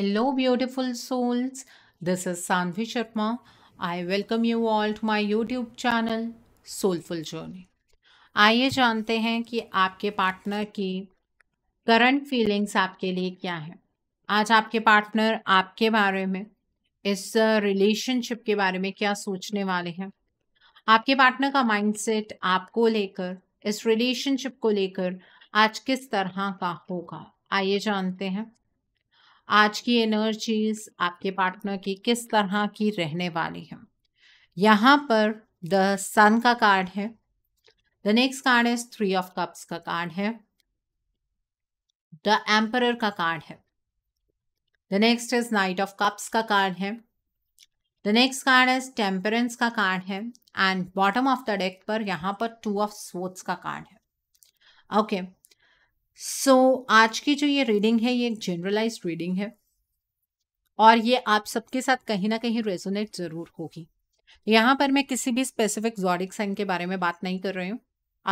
Hello beautiful souls this is Sanvi Sharma I welcome you all to my YouTube channel soulful journey आइए जानते हैं कि आपके पार्टनर की करंट फीलिंग्स आपके लिए क्या है आज आपके पार्टनर आपके बारे में इस रिलेशनशिप के बारे में क्या सोचने वाले हैं आपके पार्टनर का माइंडसेट आपको लेकर इस रिलेशनशिप को लेकर आज किस तरह का होगा आइए जानते हैं आज की एनर्जीज आपके पार्टनर की किस तरह की रहने वाली है यहाँ पर द सन का कार्ड है the next card is three of cups का कार्ड है द एम्पर का कार्ड है the next is knight of cups का कार्ड है the next card is temperance का कार्ड है and bottom of the deck पर यहाँ पर टू ऑफ स्वोर्ड्स का कार्ड है ओके okay. सो so, आज की जो ये रीडिंग है ये एक जनरलाइज रीडिंग है और ये आप सबके साथ कहीं ना कहीं रेजोनेट ज़रूर होगी यहाँ पर मैं किसी भी स्पेसिफिक जॉडिक साइन के बारे में बात नहीं कर रही हूँ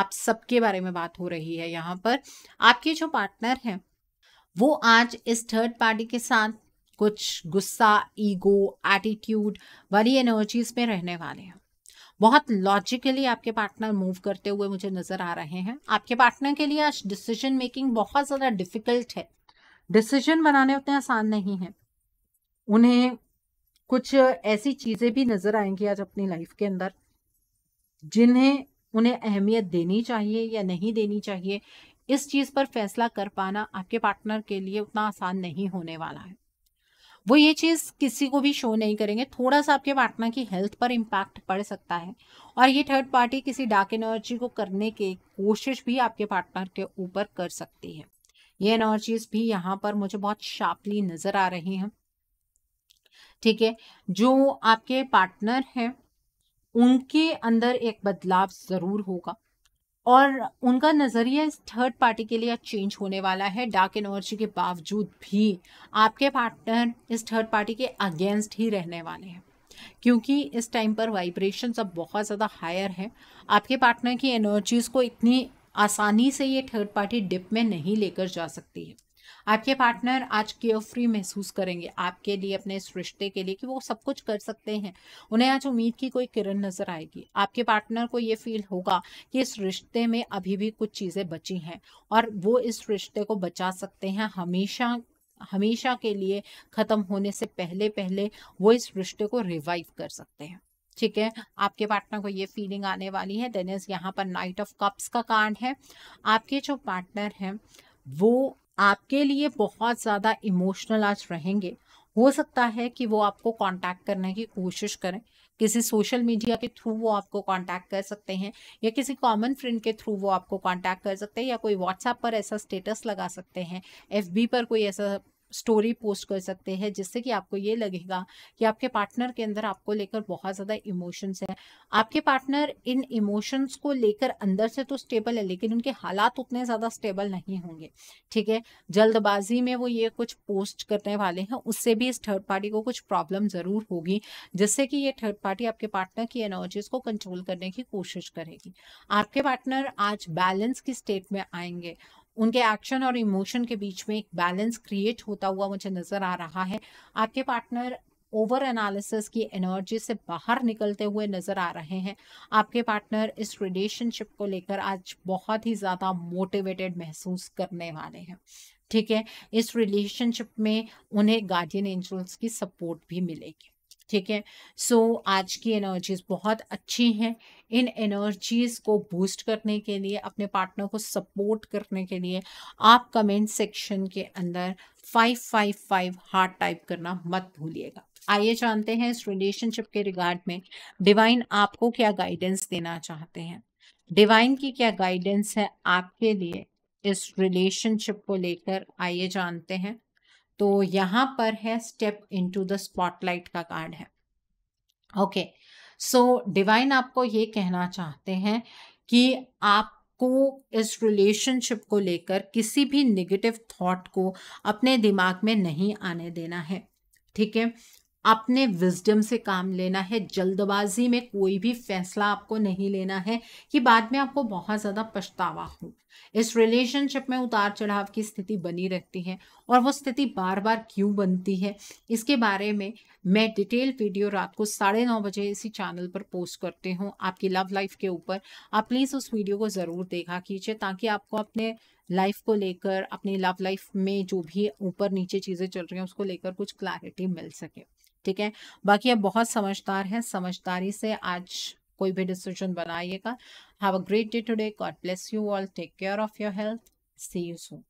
आप सबके बारे में बात हो रही है यहाँ पर आपके जो पार्टनर हैं वो आज इस थर्ड पार्टी के साथ कुछ गुस्सा ईगो एटीट्यूड वाली एनर्जीज में रहने वाले हैं बहुत लॉजिकली आपके पार्टनर मूव करते हुए मुझे नज़र आ रहे हैं आपके पार्टनर के लिए आज डिसीजन मेकिंग बहुत ज़्यादा डिफिकल्ट है डिसीजन बनाने उतने आसान नहीं है उन्हें कुछ ऐसी चीज़ें भी नज़र आएंगी आज अपनी लाइफ के अंदर जिन्हें उन्हें अहमियत देनी चाहिए या नहीं देनी चाहिए इस चीज़ पर फैसला कर पाना आपके पार्टनर के लिए उतना आसान नहीं होने वाला है वो ये चीज़ किसी को भी शो नहीं करेंगे थोड़ा सा आपके पार्टनर की हेल्थ पर इम्पैक्ट पड़ सकता है और ये थर्ड पार्टी किसी डार्क एनर्जी को करने की कोशिश भी आपके पार्टनर के ऊपर कर सकती है ये एनर्जीज भी यहाँ पर मुझे बहुत शार्पली नज़र आ रही हैं ठीक है जो आपके पार्टनर हैं उनके अंदर एक बदलाव ज़रूर होगा और उनका नज़रिया इस थर्ड पार्टी के लिए चेंज होने वाला है डार्क एनर्जी के बावजूद भी आपके पार्टनर इस थर्ड पार्टी के अगेंस्ट ही रहने वाले हैं क्योंकि इस टाइम पर वाइब्रेशन अब बहुत ज़्यादा हायर है आपके पार्टनर की एनर्जीज़ को इतनी आसानी से ये थर्ड पार्टी डिप में नहीं लेकर जा सकती है आपके पार्टनर आज केयर फ्री महसूस करेंगे आपके लिए अपने इस रिश्ते के लिए कि वो सब कुछ कर सकते हैं उन्हें आज उम्मीद की कोई किरण नजर आएगी आपके पार्टनर को ये फील होगा कि इस रिश्ते में अभी भी कुछ चीज़ें बची हैं और वो इस रिश्ते को बचा सकते हैं हमेशा हमेशा के लिए ख़त्म होने से पहले पहले वो इस रिश्ते को रिवाइव कर सकते हैं ठीक है आपके पार्टनर को ये फीलिंग आने वाली है देन इज यहाँ पर नाइट ऑफ कप्स का कार्ड है आपके जो पार्टनर हैं वो आपके लिए बहुत ज़्यादा इमोशनल आज रहेंगे हो सकता है कि वो आपको कांटेक्ट करने की कोशिश करें किसी सोशल मीडिया के थ्रू वो आपको कांटेक्ट कर सकते हैं या किसी कॉमन फ्रेंड के थ्रू वो आपको कांटेक्ट कर सकते हैं या कोई व्हाट्सएप पर ऐसा स्टेटस लगा सकते हैं एफबी पर कोई ऐसा स्टोरी पोस्ट कर सकते हैं जिससे कि आपको ये लगेगा कि आपके पार्टनर के अंदर आपको लेकर बहुत ज़्यादा इमोशंस है आपके पार्टनर इन इमोशंस को लेकर अंदर से तो स्टेबल है लेकिन उनके हालात उतने ज़्यादा स्टेबल नहीं होंगे ठीक है जल्दबाजी में वो ये कुछ पोस्ट करने वाले हैं उससे भी इस थर्ड पार्टी को कुछ प्रॉब्लम ज़रूर होगी जिससे कि ये थर्ड पार्टी आपके पार्टनर की एनर्जीज को कंट्रोल करने की कोशिश करेगी आपके पार्टनर आज बैलेंस की स्टेट में आएंगे उनके एक्शन और इमोशन के बीच में एक बैलेंस क्रिएट होता हुआ मुझे नज़र आ रहा है आपके पार्टनर ओवर एनालिसिस की एनर्जी से बाहर निकलते हुए नज़र आ रहे हैं आपके पार्टनर इस रिलेशनशिप को लेकर आज बहुत ही ज़्यादा मोटिवेटेड महसूस करने वाले हैं ठीक है इस रिलेशनशिप में उन्हें गार्डियन एंजल्स की सपोर्ट भी मिलेगी ठीक है सो आज की एनर्जीज बहुत अच्छी हैं इन एनर्जीज को बूस्ट करने के लिए अपने पार्टनर को सपोर्ट करने के लिए आप कमेंट सेक्शन के अंदर five five five heart type करना मत भूलिएगा आइए जानते हैं इस रिलेशनशिप के रिगार्ड में डिवाइन आपको क्या गाइडेंस देना चाहते हैं डिवाइन की क्या गाइडेंस है आपके लिए इस रिलेशनशिप को लेकर आइए जानते हैं तो यहाँ पर है स्टेप इनटू द स्पॉटलाइट का कार्ड है ओके सो डिवाइन आपको ये कहना चाहते हैं कि आप को इस रिलेशनशिप को लेकर किसी भी निगेटिव थॉट को अपने दिमाग में नहीं आने देना है ठीक है अपने विजडम से काम लेना है जल्दबाजी में कोई भी फैसला आपको नहीं लेना है कि बाद में आपको बहुत ज़्यादा पछतावा हो इस रिलेशनशिप में उतार चढ़ाव की स्थिति बनी रहती है और वो स्थिति बार बार क्यों बनती है इसके बारे में मैं डिटेल वीडियो रात को साढ़े नौ बजे इसी चैनल पर पोस्ट करती हूँ आपकी लव लाइफ के ऊपर आप प्लीज़ उस वीडियो को ज़रूर देखा कीजिए ताकि आपको अपने लाइफ को लेकर अपनी लव लाइफ में जो भी ऊपर नीचे चीज़ें चल रही हैं उसको लेकर कुछ क्लैरिटी मिल सके ठीक है बाकी अब बहुत समझदार हैं समझदारी से आज कोई भी डिसीजन बनाइएगा have a great day today God bless you all take care of your health see you soon